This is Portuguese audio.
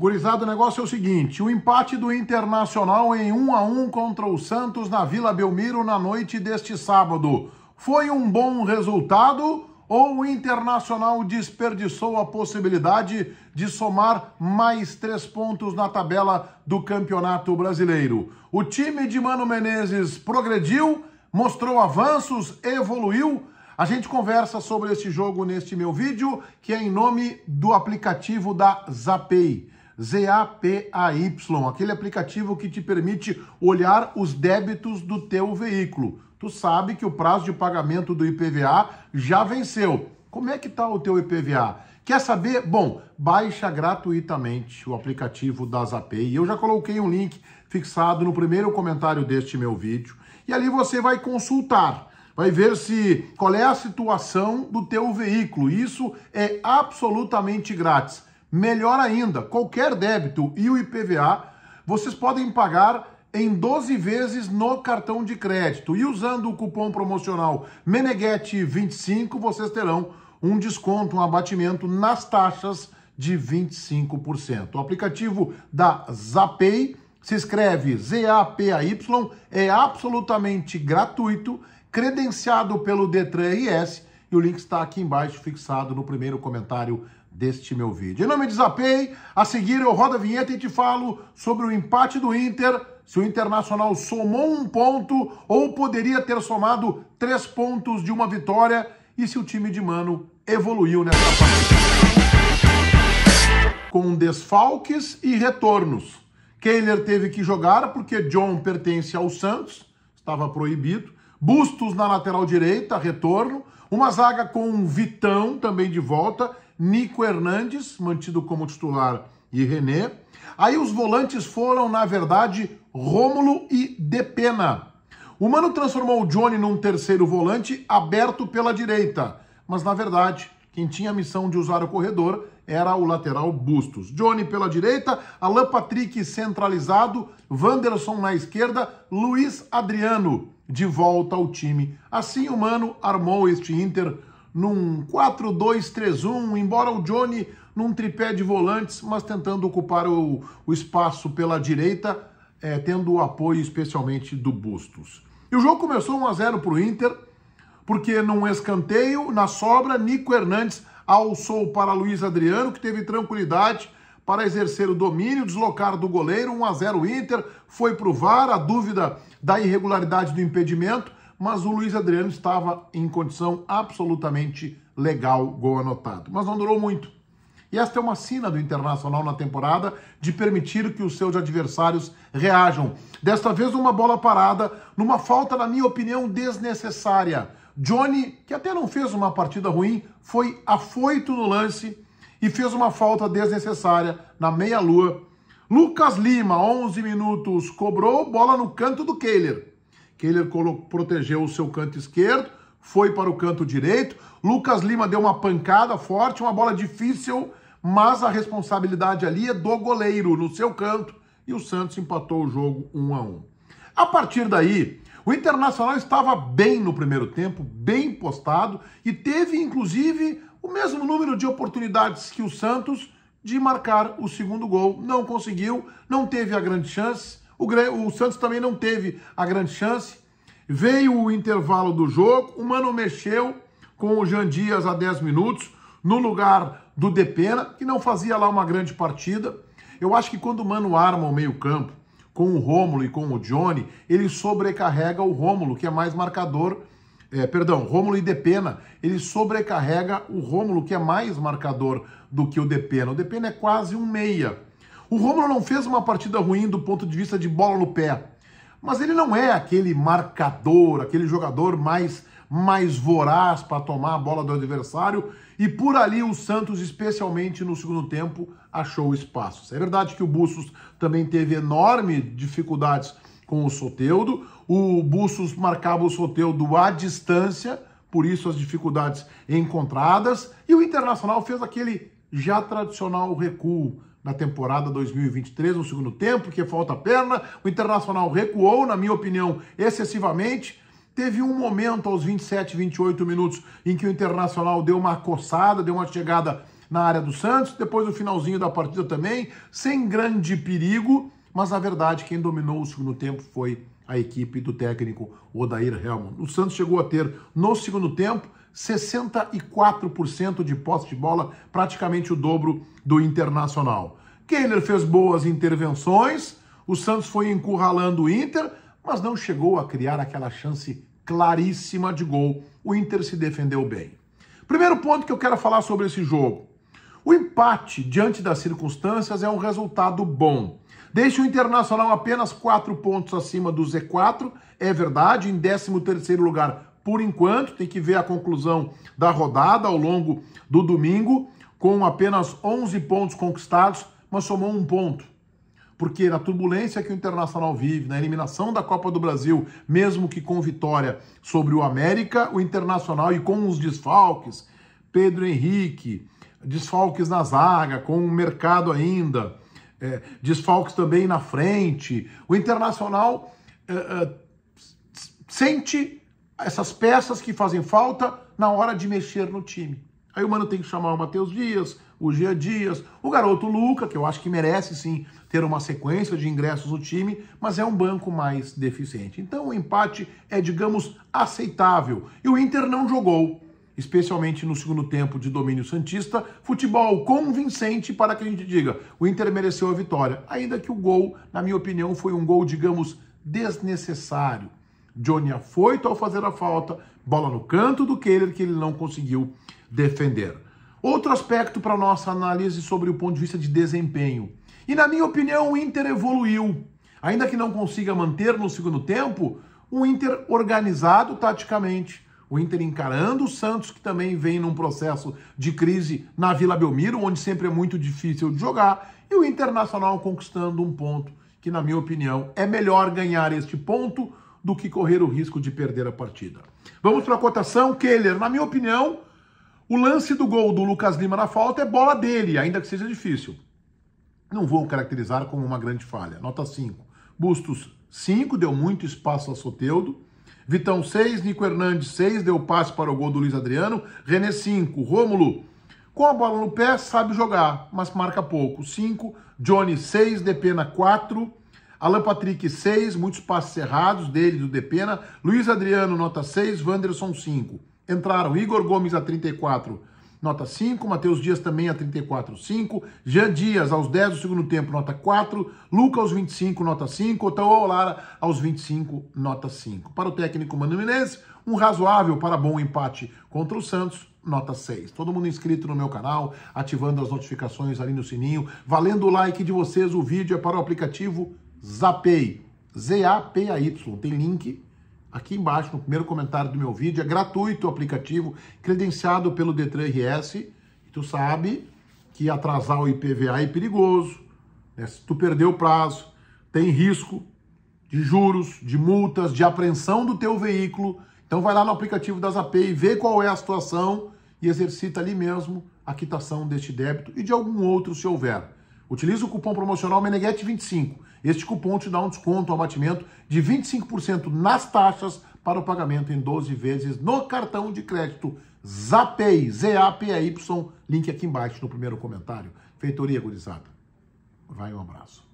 Gurizado, o negócio é o seguinte: o empate do Internacional em 1 a 1 contra o Santos na Vila Belmiro na noite deste sábado. Foi um bom resultado ou o Internacional desperdiçou a possibilidade de somar mais três pontos na tabela do Campeonato Brasileiro? O time de Mano Menezes progrediu, mostrou avanços, evoluiu. A gente conversa sobre esse jogo neste meu vídeo, que é em nome do aplicativo da Zapay. ZAPAY, aquele aplicativo que te permite olhar os débitos do teu veículo. Tu sabe que o prazo de pagamento do IPVA já venceu. Como é que está o teu IPVA? Quer saber? Bom, baixa gratuitamente o aplicativo da Zapay. Eu já coloquei um link fixado no primeiro comentário deste meu vídeo. E ali você vai consultar, vai ver se qual é a situação do teu veículo. Isso é absolutamente grátis. Melhor ainda, qualquer débito e o IPVA vocês podem pagar em 12 vezes no cartão de crédito. E usando o cupom promocional Meneguete25, vocês terão um desconto, um abatimento nas taxas de 25%. O aplicativo da Zapay se escreve Z-A-P-A-Y, é absolutamente gratuito, credenciado pelo Detran RS e o link está aqui embaixo fixado no primeiro comentário deste meu vídeo. Em não me desapei, a seguir eu rodo a vinheta e te falo sobre o empate do Inter, se o Internacional somou um ponto ou poderia ter somado três pontos de uma vitória e se o time de Mano evoluiu nessa partida. Com desfalques e retornos. Kehler teve que jogar porque John pertence ao Santos, estava proibido. Bustos na lateral direita, retorno. Uma zaga com Vitão também de volta Nico Hernandes, mantido como titular, e René. Aí os volantes foram, na verdade, Rômulo e Depena. O Mano transformou o Johnny num terceiro volante aberto pela direita, mas na verdade, quem tinha a missão de usar o corredor era o lateral Bustos. Johnny pela direita, Alan Patrick centralizado, Wanderson na esquerda, Luiz Adriano de volta ao time. Assim o Mano armou este Inter num 4-2-3-1, embora o Johnny num tripé de volantes, mas tentando ocupar o, o espaço pela direita, é, tendo o apoio especialmente do Bustos. E o jogo começou 1 a 0 para o Inter, porque num escanteio, na sobra, Nico Hernandes alçou para Luiz Adriano, que teve tranquilidade para exercer o domínio, deslocar do goleiro, 1 a 0 Inter, foi para o VAR, a dúvida da irregularidade do impedimento, mas o Luiz Adriano estava em condição absolutamente legal, gol anotado. Mas não durou muito. E esta é uma sina do Internacional na temporada de permitir que os seus adversários reajam. Desta vez, uma bola parada, numa falta, na minha opinião, desnecessária. Johnny, que até não fez uma partida ruim, foi afoito no lance e fez uma falta desnecessária na meia-lua. Lucas Lima, 11 minutos, cobrou bola no canto do Kehler. Kehler protegeu o seu canto esquerdo, foi para o canto direito. Lucas Lima deu uma pancada forte, uma bola difícil, mas a responsabilidade ali é do goleiro no seu canto e o Santos empatou o jogo 1 a 1. A partir daí, o Internacional estava bem no primeiro tempo, bem postado e teve inclusive o mesmo número de oportunidades que o Santos de marcar o segundo gol. Não conseguiu, não teve a grande chance. O, o Santos também não teve a grande chance. Veio o intervalo do jogo, o Mano mexeu com o Jean Dias a 10 minutos, no lugar do Depena, que não fazia lá uma grande partida. Eu acho que quando o Mano arma o meio-campo, com o Rômulo e com o Johnny, ele sobrecarrega o Rômulo, que é mais marcador. É, perdão, Rômulo e Depena, ele sobrecarrega o Rômulo, que é mais marcador do que o Depena. O Depena é quase um meia. O Romulo não fez uma partida ruim do ponto de vista de bola no pé, mas ele não é aquele marcador, aquele jogador mais mais voraz para tomar a bola do adversário e por ali o Santos, especialmente no segundo tempo, achou espaços. É verdade que o Bustos também teve enormes dificuldades com o Soteudo. O Bustos marcava o Soteudo à distância, por isso as dificuldades encontradas. E o Internacional fez aquele já tradicional recuo, na temporada 2023, no segundo tempo, que falta perna. O Internacional recuou, na minha opinião, excessivamente. Teve um momento aos 27, 28 minutos em que o Internacional deu uma coçada, deu uma chegada na área do Santos, depois o finalzinho da partida também, sem grande perigo, mas na verdade quem dominou o segundo tempo foi a equipe do técnico Odair Helmond. O Santos chegou a ter no segundo tempo 64% de posse de bola, praticamente o dobro do Internacional. Kehler fez boas intervenções, o Santos foi encurralando o Inter, mas não chegou a criar aquela chance claríssima de gol. O Inter se defendeu bem. Primeiro ponto que eu quero falar sobre esse jogo. O empate, diante das circunstâncias, é um resultado bom. Deixa o Internacional apenas quatro pontos acima do Z4, é verdade, em 13 terceiro lugar por enquanto, tem que ver a conclusão da rodada ao longo do domingo, com apenas 11 pontos conquistados, mas somou um ponto. Porque na turbulência que o Internacional vive, na eliminação da Copa do Brasil, mesmo que com vitória sobre o América, o Internacional e com os desfalques, Pedro Henrique, desfalques na zaga, com o mercado ainda, é, desfalques também na frente, o Internacional é, é, sente essas peças que fazem falta na hora de mexer no time. Aí o Mano tem que chamar o Matheus Dias, o Gia Dias, o garoto Luca, que eu acho que merece sim ter uma sequência de ingressos no time, mas é um banco mais deficiente. Então o empate é, digamos, aceitável. E o Inter não jogou, especialmente no segundo tempo de domínio Santista, futebol convincente para que a gente diga: o Inter mereceu a vitória. Ainda que o gol, na minha opinião, foi um gol, digamos, desnecessário Johnny afoito ao fazer a falta, bola no canto do Kehler que ele não conseguiu defender. Outro aspecto para nossa análise sobre o ponto de vista de desempenho. E na minha opinião, o Inter evoluiu. Ainda que não consiga manter no segundo tempo, o Inter organizado taticamente, o Inter encarando o Santos, que também vem num processo de crise na Vila Belmiro, onde sempre é muito difícil de jogar, e o Internacional conquistando um ponto que, na minha opinião, é melhor ganhar este ponto do que correr o risco de perder a partida. Vamos para a cotação, Keller. Na minha opinião, o lance do gol do Lucas Lima na falta é bola dele, ainda que seja difícil. Não vou caracterizar como uma grande falha. Nota 5. Bustos 5, deu muito espaço a Soteudo. Vitão 6, Nico Hernandes 6, deu passe para o gol do Luiz Adriano. René 5, Rômulo com a bola no pé, sabe jogar, mas marca pouco. 5, Johnny 6, Depena 4, Alan Patrick, 6, muitos passes errados dele, do Depena. Luiz Adriano, nota 6, Wanderson, 5. Entraram Igor Gomes a 34, nota 5, Matheus Dias também a 34, 5. Jean Dias aos 10 do segundo tempo, nota 4. Luca aos 25, nota 5. Otaô Olara, aos 25, nota 5. Para o técnico Mano Menezes, um razoável para bom empate contra o Santos, nota 6. Todo mundo inscrito no meu canal, ativando as notificações ali no sininho, valendo o like de vocês, o vídeo é para o aplicativo Zapay, Z-A-P-A-Y. Tem link aqui embaixo no primeiro comentário do meu vídeo. É gratuito o aplicativo, credenciado pelo Detran RS. tu sabe que atrasar o IPVA é perigoso. Né? Se tu perder o prazo, tem risco de juros, de multas, de apreensão do teu veículo. Então vai lá no aplicativo da Zapay, vê qual é a situação e exercita ali mesmo a quitação deste débito e de algum outro se houver. Utiliza o cupom promocional Meneguete25. Este cupom te dá um desconto, ao abatimento de 25% nas taxas para o pagamento em 12 vezes no cartão de crédito Zapay, Z-A-P-E-Y, link aqui embaixo no primeiro comentário. Feitoria, gurizada. Vai, um abraço.